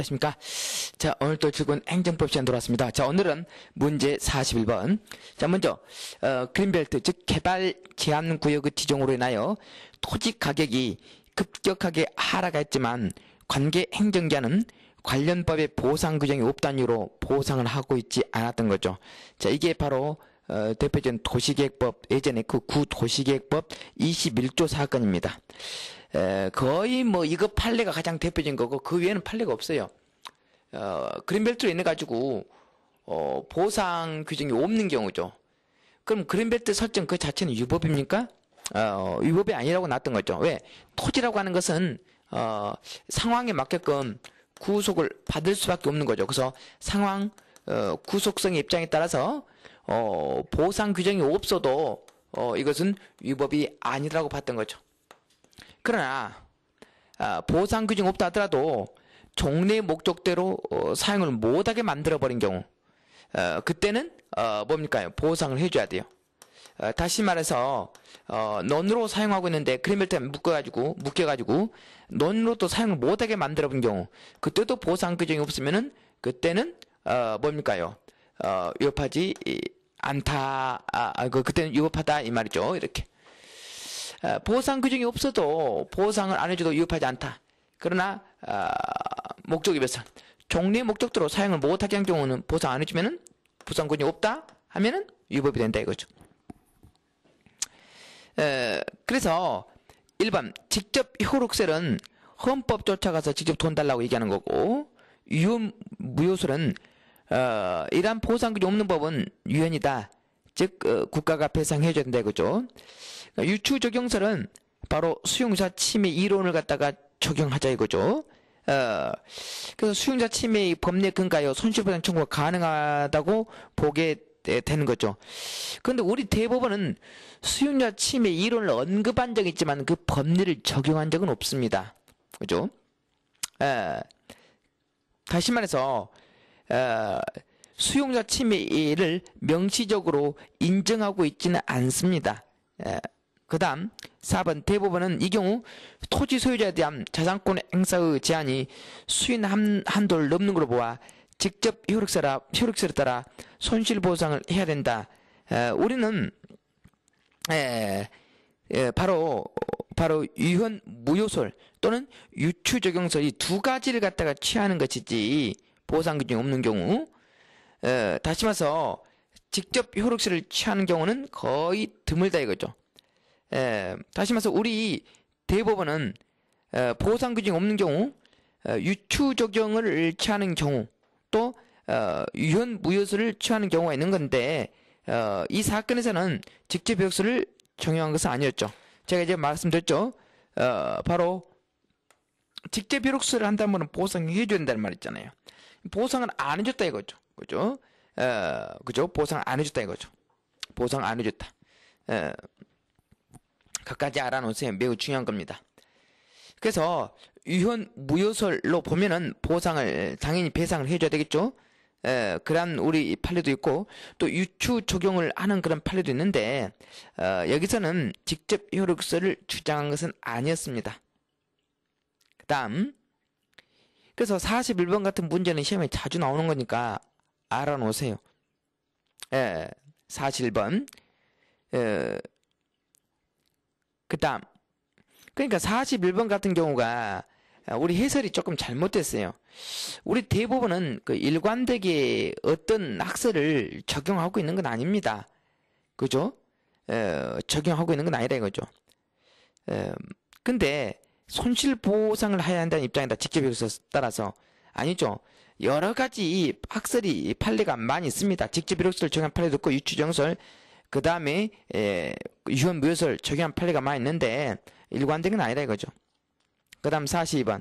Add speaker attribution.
Speaker 1: 안녕하십니까. 자, 오늘 또 출근 행정법 시간 돌아왔습니다. 자, 오늘은 문제 41번. 자, 먼저, 어, 그린벨트, 즉, 개발 제한 구역의 지정으로 인하여 토지 가격이 급격하게 하락했지만 관계 행정기관은 관련법의 보상 규정이 없다는 이유로 보상을 하고 있지 않았던 거죠. 자, 이게 바로 어, 대표적인 도시계획법, 예전에 그 구도시계획법 21조 사건입니다. 에, 거의 뭐이거 판례가 가장 대표적인 거고 그 외에는 판례가 없어요. 어, 그린벨트로 인해 가지고 어, 보상 규정이 없는 경우죠. 그럼 그린벨트 설정 그 자체는 위법입니까 어, 위법이 어, 아니라고 났던 거죠. 왜? 토지라고 하는 것은 어, 상황에 맞게끔 구속을 받을 수밖에 없는 거죠. 그래서 상황 어, 구속성의 입장에 따라서 어, 보상 규정이 없어도 어, 이것은 위법이 아니라고 봤던 거죠. 그러나 아, 보상 규정 없다 하더라도 종래 목적대로 어, 사용을 못하게 만들어버린 경우 어, 그때는 어, 뭡니까 보상을 해줘야 돼요. 다시 말해서 어, 논으로 사용하고 있는데 크림벨트 묶어가지고 묶여가지고 논으로 또 사용을 못하게 만들어본 경우 그때도 보상 규정이 없으면은 그때는 뭡니까요? 위협하지 않다. 아, 아, 그 그때는 위협하다 이 말이죠. 이렇게 어, 보상 규정이 없어도 보상을 안 해줘도 위협하지 않다. 그러나 어, 목적에 배상 종리 목적대로 사용을 못하게 한 경우는 보상 안 해주면은 보상 권이 없다 하면은 위법이 된다 이거죠. 에, 어, 그래서 1번 직접 효록세는 헌법 쫓아가서 직접 돈 달라고 얘기하는 거고 유무 효술은 어, 이러한 보상 규정 없는 법은 유연이다. 즉 어, 국가가 배상해 줘야 된다 그죠 그러니까 유추 적용설은 바로 수용자 침해 이론을 갖다가 적용하자 이거죠. 어, 그래서 수용자 침해 법률 근가요 손실보상 청구가 가능하다고 보게 되는 거죠. 그런데 우리 대법원은 수용자 침해 이론을 언급한 적 있지만 그 법률을 적용한 적은 없습니다. 그죠? 에, 어, 다시 말해서 에, 어, 수용자 침해를 명시적으로 인정하고 있지는 않습니다. 예, 그 다음 4번 대법원은 이 경우 토지 소유자에 대한 자산권 행사의 제한이 수인 한, 도를 넘는 걸로 보아 직접 효력세라, 효력세를 따라 손실보상을 해야 된다. 예, 우리는 예, 바로 바로 유현 무효설 또는 유추 적용설 이 두 가지를 갖다가 취하는 것이지 보상 규정이 없는 경우 어, 다시 말해서 직접 효력시를 취하는 경우는 거의 드물다 이거죠. 에, 예, 다시 말해서 우리 대법원은 에, 예, 보상 규정이 없는 경우 어, 유추 적용을 취하는 경우 또 어, 유현 무효수를 취하는 경우가 있는 건데 어, 이 사건에서는 직접 효력수를 적용한 것은 아니었죠. 제가 이제 말씀드렸죠. 어, 바로 직접 효력수를 한다면 보상해 줘야 된다는 말 있잖아요. 보상은안 해줬다 이거죠. 그죠? 어, 그죠? 보상 안 해줬다 이거죠. 보상 안 해줬다. 어, 갖가지 알아놓으세요. 매우 중요한 겁니다. 그래서 유현 무효설로 보면은 보상을 당연히 배상을 해줘야 되겠죠. 에, 그런 우리 판례도 있고 또 유추 적용을 하는 그런 판례도 있는데 어, 여기서는 직접 효력서를 주장한 것은 아니었습니다. 그다음 그래서 41번 같은 문제는 시험에 자주 나오는 거니까 알아놓으세요. 에, 예, 47번. 예, 그 다음. 그러니까 41번 같은 경우가 우리 해설이 조금 잘못됐어요. 우리 대부분은 그 일관되게 어떤 학설을 적용하고 있는 건 아닙니다. 그죠? 어, 적용하고 있는 건아니다 이거죠. 어, 근데 손실보상을 해야 한다는 입장이다. 직접 여기서 따라서 아니죠. 여러 가지 이 학설이 판례가 많이 있습니다. 직접 이비록를 적용한 판례도 있고 유추정설 그 다음에 예, 유언무효설 적용한 판례가 많이 있는데 일관된 건 아니다 이거죠. 그 다음 42번